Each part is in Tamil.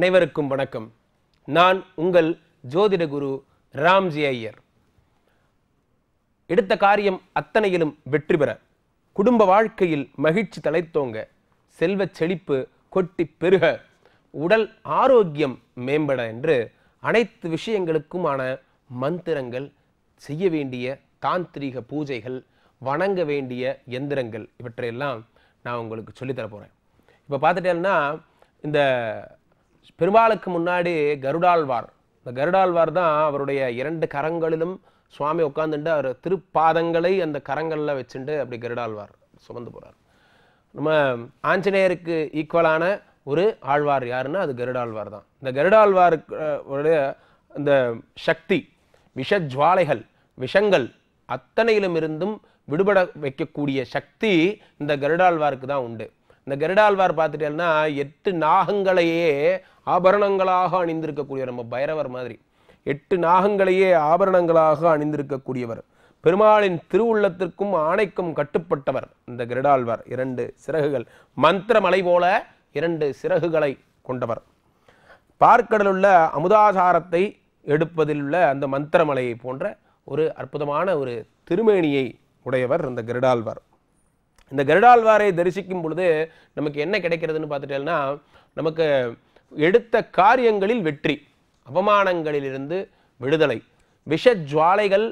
அனைவருக்கும் வணக்கம் நான் உங்கள் ஜோதிட குரு ராம்ஜி ஐயர் எடுத்த காரியம் அத்தனையிலும் வெற்றி பெற குடும்ப வாழ்க்கையில் மகிழ்ச்சி தலைத்தோங்க செல்வ செழிப்பு கொட்டி பெருக உடல் ஆரோக்கியம் மேம்பட என்று அனைத்து விஷயங்களுக்குமான மந்திரங்கள் செய்ய வேண்டிய தாந்திரீக பூஜைகள் வணங்க வேண்டிய எந்திரங்கள் இவற்றையெல்லாம் நான் உங்களுக்கு சொல்லித்தர போகிறேன் இப்போ பார்த்துட்டேன்னா இந்த பெருமாளுக்கு முன்னாடி கருடாழ்வார் இந்த கருடாழ்வார் தான் அவருடைய இரண்டு கரங்களிலும் சுவாமி உட்காந்துட்டு அவர் திருப்பாதங்களை அந்த கரங்களில் வச்சுட்டு அப்படி கருடாழ்வார் சுமந்து போகிறார் நம்ம ஆஞ்சநேயருக்கு ஈக்குவலான ஒரு ஆழ்வார் யாருன்னா அது கருடாழ்வார் தான் இந்த கருடாழ்வாருடைய இந்த சக்தி ஜுவாலைகள் விஷங்கள் அத்தனையிலும் இருந்தும் விடுபட வைக்கக்கூடிய சக்தி இந்த கருடாழ்வாருக்கு தான் உண்டு இந்த கருடாழ்வார் பார்த்துட்டேன்னா எட்டு நாகங்களையே ஆபரணங்களாக அணிந்திருக்கக்கூடியவர் நம்ம பைரவர் மாதிரி எட்டு நாகங்களையே ஆபரணங்களாக அணிந்திருக்கக்கூடியவர் பெருமாளின் திருவுள்ளத்திற்கும் ஆணைக்கும் கட்டுப்பட்டவர் இந்த கிரடாழ்வார் இரண்டு சிறகுகள் மந்திரமலை போல இரண்டு சிறகுகளை கொண்டவர் பார்க்கடலுள்ள அமுதாசாரத்தை எடுப்பதில் உள்ள அந்த மந்திரமலையை போன்ற ஒரு அற்புதமான ஒரு திருமேனியை உடையவர் இந்த கிரடாழ்வார் இந்த கருடாழ்வாரை தரிசிக்கும் பொழுது நமக்கு என்ன கிடைக்கிறதுன்னு பார்த்துட்டேன்னா நமக்கு எடுத்த காரியங்களில் வெற்றி அவமானங்களிலிருந்து விடுதலை விஷ ஜுவாலைகள்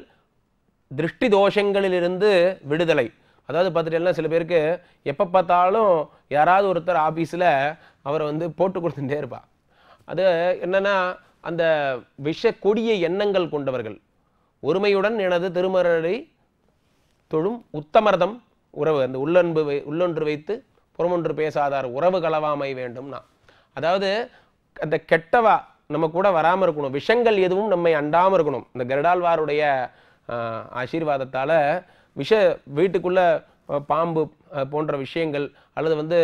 திருஷ்டி தோஷங்களிலிருந்து விடுதலை அதாவது பார்த்துட்டேன்னா சில பேருக்கு எப்போ பார்த்தாலும் யாராவது ஒருத்தர் ஆஃபீஸில் அவரை வந்து போட்டு கொடுத்துட்டே இருப்பா அது என்னென்னா அந்த விஷ கொடிய எண்ணங்கள் கொண்டவர்கள் ஒருமையுடன் எனது திருமரரை தொழும் உத்தமர்தம் உறவு அந்த உள்ளன்பு வை உள்ளொன்று வைத்து புறமொன்று பேசாதார் உறவு களவாமை வேண்டும்னா அதாவது அந்த கெட்டவா நம்ம கூட வராமல் இருக்கணும் விஷங்கள் எதுவும் நம்மை அண்டாமல் இருக்கணும் இந்த கருடால்வாருடைய ஆசீர்வாதத்தால் விஷ வீட்டுக்குள்ளே பாம்பு போன்ற விஷயங்கள் அல்லது வந்து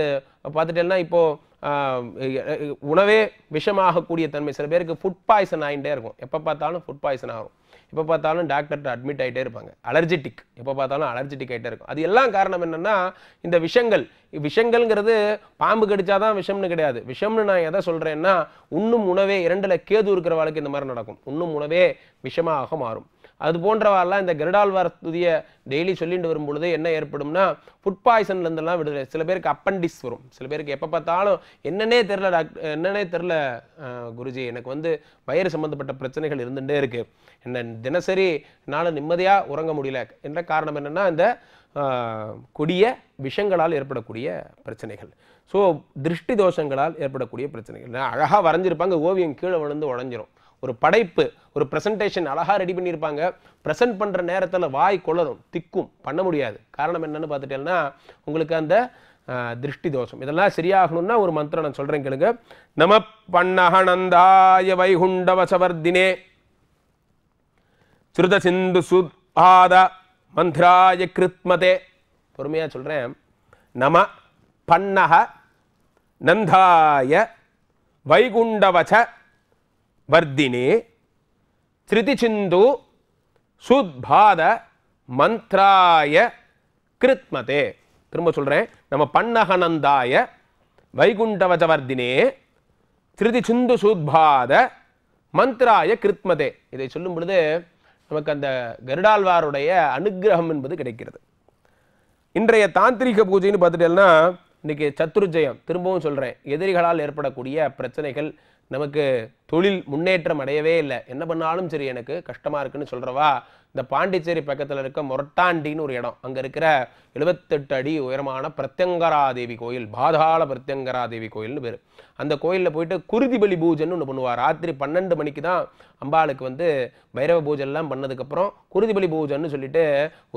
பார்த்துட்டேன்னா இப்போது உணவே விஷமாகக்கூடிய தன்மை சில பேருக்கு ஃபுட் பாய்சன் ஆகிட்டே இருக்கும் எப்போ பார்த்தாலும் ஃபுட் பாய்சன் ஆகும் எப்போ பார்த்தாலும் டாக்டர்கிட்ட அட்மிட் ஆகிட்டே இருப்பாங்க அலர்ஜிட்டிக் எப்போ பார்த்தாலும் அலர்ஜிட்டிக் ஆகிட்டே இருக்கும் அது எல்லாம் காரணம் என்னென்னா இந்த விஷங்கள் விஷங்கள்ங்கிறது பாம்பு கடிச்சா தான் விஷம்னு கிடையாது விஷம்னு நான் எதை சொல்கிறேன்னா உண்ணும் உணவே இரண்டில் கேது இருக்கிற வாழ்க்கை இந்த மாதிரி நடக்கும் உண்ணும் உணவே விஷமாக மாறும் அது போன்றவாறுலாம் இந்த கருடாழ்வார் துதியை டெய்லி சொல்லிட்டு வரும்பொழுது என்ன ஏற்படும்னா ஃபுட் பாய்சன்லேருந்துலாம் விடுதலை சில பேருக்கு அப்பண்டிஸ் வரும் சில பேருக்கு எப்போ பார்த்தாலும் என்னன்னே தெரில டாக்டர் என்னன்னே தெரில குருஜி எனக்கு வந்து வயிறு சம்மந்தப்பட்ட பிரச்சனைகள் இருந்துகிட்டே இருக்குது என்ன தினசரி என்னால் நிம்மதியாக உறங்க முடியல என்ற காரணம் என்னென்னா இந்த கொடிய விஷங்களால் ஏற்படக்கூடிய பிரச்சனைகள் ஸோ திருஷ்டி தோஷங்களால் ஏற்படக்கூடிய பிரச்சனைகள் அழகாக வரைஞ்சிருப்பாங்க ஓவியம் கீழே விழுந்து உடஞ்சிரும் ஒரு படைப்பு ஒரு ப்ரெசன்டேஷன் அழகாக ரெடி பண்ணியிருப்பாங்க ப்ரெசென்ட் பண்ணுற நேரத்தில் வாய் கொளரும் திக்கும் பண்ண முடியாது காரணம் என்னென்னு பார்த்துட்டேன்னா உங்களுக்கு அந்த திருஷ்டி தோஷம் இதெல்லாம் சரியாகணும்னா ஒரு மந்திரம் நான் சொல்கிறேன் கேளுங்க நம பண்ணகனந்தாய வைகுண்டவசவர்தினே சிறுத சிந்து சுத் மந்திராய கிருத்மதே பொறுமையாக சொல்கிறேன் நம பண்ணக நந்தாய வைகுண்டவச வர்தினே ஸ்ருதிசிந்து சுத்பாத மந்த்ராய கிருத்மதே திரும்ப சொல்கிறேன் நம்ம பன்னகனந்தாய வைகுண்டவஜவர்தினே திருதி சிந்து சூத்பாத மந்த்ராய கிருத்மதே இதை சொல்லும் பொழுது நமக்கு அந்த கருடாழ்வாருடைய அனுகிரகம் என்பது கிடைக்கிறது இன்றைய தாந்திரிக பூஜைன்னு பார்த்துட்டேன்னா இன்னைக்கு சத்துருஜயம் திரும்பவும் சொல்கிறேன் எதிரிகளால் ஏற்படக்கூடிய பிரச்சனைகள் நமக்கு தொழில் முன்னேற்றம் அடையவே இல்லை என்ன பண்ணாலும் சரி எனக்கு கஷ்டமாக இருக்குன்னு சொல்கிறவா இந்த பாண்டிச்சேரி பக்கத்தில் இருக்க மொரட்டாண்டின்னு ஒரு இடம் அங்கே இருக்கிற எழுபத்தெட்டு அடி உயரமான பிரத்யங்கராதேவி கோயில் பாதாள பிரத்யங்கராதேவி கோயில்னு பேர் அந்த கோயிலில் போயிட்டு குருதி பலி பூஜைன்னு ஒன்று பண்ணுவார் ராத்திரி பன்னெண்டு மணிக்கு தான் அம்பாளுக்கு வந்து பைரவ பூஜைலாம் பண்ணதுக்கப்புறம் குருதி பலி பூஜைன்னு சொல்லிட்டு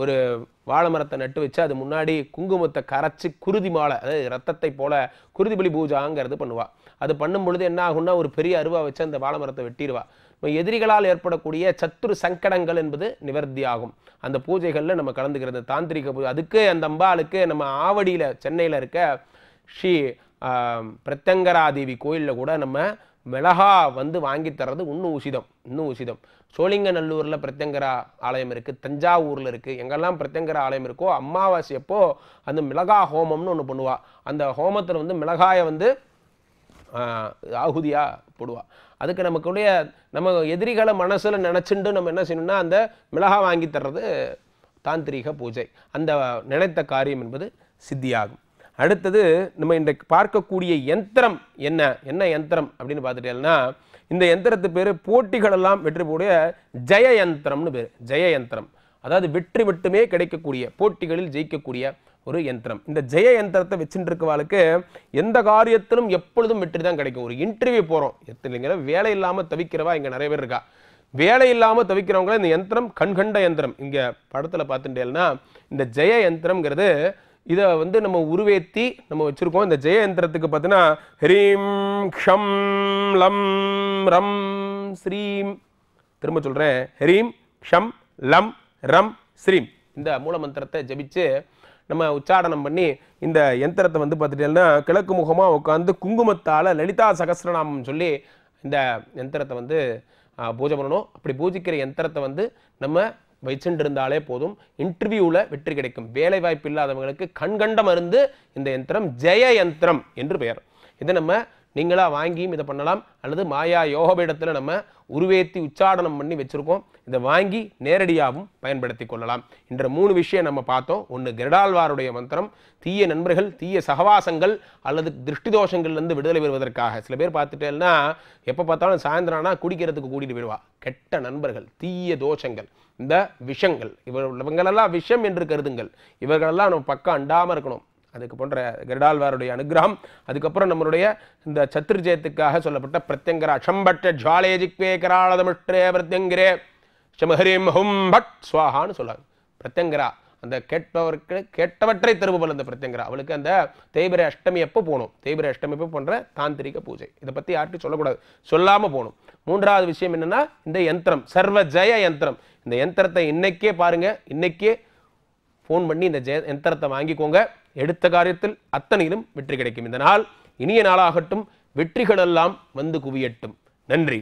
ஒரு வாழை மரத்தை நட்டு வச்சு அது முன்னாடி குங்குமத்தை கரைச்சி குருதி மாலை அதாவது ரத்தத்தை போல குருதி பலி பூஜாங்கிறது பண்ணுவாள் அது பண்ணும் பொழுது என்ன ஆகும்னா ஒரு பெரிய அருவா வச்சு அந்த வாழை மரத்தை வெட்டிடுவா எதிரிகளால் ஏற்படக்கூடிய சத்துரு சங்கடங்கள் என்பது நிவர்த்தி ஆகும் அந்த பூஜைகளில் நம்ம கலந்துக்கிறது தாந்திரிக பூஜை அதுக்கு அந்த அம்பாளுக்கு நம்ம ஆவடியில் சென்னையில் இருக்க ஸ்ரீ பிரத்யங்கராதேவி கோயிலில் கூட நம்ம மிளகா வந்து வாங்கி தர்றது இன்னும் உசிதம் இன்னும் உசிதம் சோழிங்கநல்லூரில் பிரத்யங்கரா ஆலயம் இருக்குது தஞ்சாவூரில் இருக்குது எங்கெல்லாம் பிரத்யங்கரா ஆலயம் இருக்கோ அமாவாசை அப்போது அந்த மிளகா ஹோமம்னு ஒன்று பண்ணுவாள் அந்த ஹோமத்தில் வந்து மிளகாயை வந்து ஆகுதியா போடுவா அதுக்கு நமக்குடைய நம்ம எதிரிகளை மனசில் நினச்சிண்டு நம்ம என்ன செய்யணும்னா அந்த மிளகா வாங்கி தர்றது தாந்திரிக பூஜை அந்த நினைத்த காரியம் என்பது சித்தியாகும் அடுத்தது நம்ம இன்றைக்கு பார்க்கக்கூடிய யந்திரம் என்ன என்ன யந்திரம் அப்படின்னு பார்த்துட்டேன்னா இந்த யந்திரத்து பேர் போட்டிகளெல்லாம் வெற்றி போடைய ஜெய யந்திரம்னு பேர் ஜெய யந்திரம் அதாவது வெற்றி மட்டுமே கிடைக்கக்கூடிய போட்டிகளில் ஜெயிக்கக்கூடிய ஒரு யந்திரம் இந்த ஜெய யந்திரத்தை வச்சுட்டு இருக்கவாளுக்கு எந்த காரியத்திலும் எப்பொழுதும் வெற்றி தான் கிடைக்கும் ஒரு இன்டர்வியூ போகிறோம் எத்தனைங்கிற வேலை இல்லாமல் தவிக்கிறவா இங்கே நிறைய பேர் இருக்கா வேலை இல்லாமல் தவிக்கிறவங்கள இந்த யந்திரம் கண்கண்ட யந்திரம் இங்கே படத்தில் பார்த்துட்டேன்னா இந்த ஜெய யந்திரம்ங்கிறது இதை வந்து நம்ம உருவேத்தி நம்ம வச்சுருக்கோம் இந்த ஜெய யந்திரத்துக்கு பார்த்தீங்கன்னா ஹ்ரீம் ஷம் லம் ரம் ஸ்ரீம் திரும்ப சொல்கிறேன் ஹ்ரீம் ஷம் லம் ரம் ஸ்ரீம் இந்த மூல மந்திரத்தை ஜபிச்சு நம்ம உச்சாடனம் பண்ணி இந்த யந்திரத்தை வந்து பார்த்துட்டேன்னா கிழக்கு முகமாக உட்காந்து குங்குமத்தால் லலிதா சகசிரநாமம் சொல்லி இந்த யந்திரத்தை வந்து பூஜை பண்ணணும் அப்படி பூஜிக்கிற யந்திரத்தை வந்து நம்ம வைச்சென்றிருந்தாலே போதும் இன்டர்வியூவில் வெற்றி கிடைக்கும் வேலை வாய்ப்பு இல்லாதவங்களுக்கு கண்கண்ட மருந்து இந்த யந்திரம் ஜெய யந்திரம் என்று பெயர் இதை நம்ம நீங்களாக வாங்கியும் இதை பண்ணலாம் அல்லது மாயா யோகபீடத்தில் நம்ம உருவேத்தி உச்சாடனம் பண்ணி வச்சுருக்கோம் இதை வாங்கி நேரடியாகவும் பயன்படுத்தி கொள்ளலாம் என்ற மூணு விஷயம் நம்ம பார்த்தோம் ஒன்று கிரடால்வாருடைய மந்திரம் தீய நண்பர்கள் தீய சகவாசங்கள் அல்லது திருஷ்டி தோஷங்கள்லேருந்து விடுதலை பெறுவதற்காக சில பேர் பார்த்துட்டேன்னா எப்போ பார்த்தாலும் சாயந்தரம்னா குடிக்கிறதுக்கு கூட்டிகிட்டு போயிடுவா கெட்ட நண்பர்கள் தீய தோஷங்கள் இந்த விஷங்கள் இவர் இவங்களெல்லாம் விஷம் என்று கருதுங்கள் இவர்களெல்லாம் நம்ம பக்கம் அண்டாமல் இருக்கணும் அதுக்கு போன்ற கருடாழ்வாருடைய அனுகிரகம் அதுக்கப்புறம் நம்மளுடைய இந்த சத்ருஜயத்துக்காக சொல்லப்பட்ட பிரத்யங்கர அஷம்பட்ட ஜுவாலேஜிக்வே கராளதமிஷ்டே பிரத்யங்கிரே சமஹரிம் ஹும் பட் சுவாகான்னு சொல்லுவாங்க பிரத்யங்கரா அந்த கேட்பவருக்கு கேட்டவற்றை திரும்புவல் அந்த பிரத்யங்கரா அவளுக்கு அந்த தேய்பிரை அஷ்டமி எப்போ போகணும் தேய்பிரை அஷ்டமி எப்போ போன்ற தாந்திரிக பூஜை இதை பற்றி யார்ட்டு சொல்லக்கூடாது சொல்லாமல் போகணும் மூன்றாவது விஷயம் என்னென்னா இந்த யந்திரம் சர்வ ஜெய யந்திரம் இந்த யந்திரத்தை இன்னைக்கே பாருங்கள் இன்னைக்கே ஃபோன் பண்ணி இந்த ஜெய யந்திரத்தை வாங்கிக்கோங்க எடுத்த காரியத்தில் அத்தனையிலும் வெற்றி கிடைக்கும் இந்த நாள் இனிய நாளாகட்டும் வெற்றிகளெல்லாம் வந்து குவியட்டும் நன்றி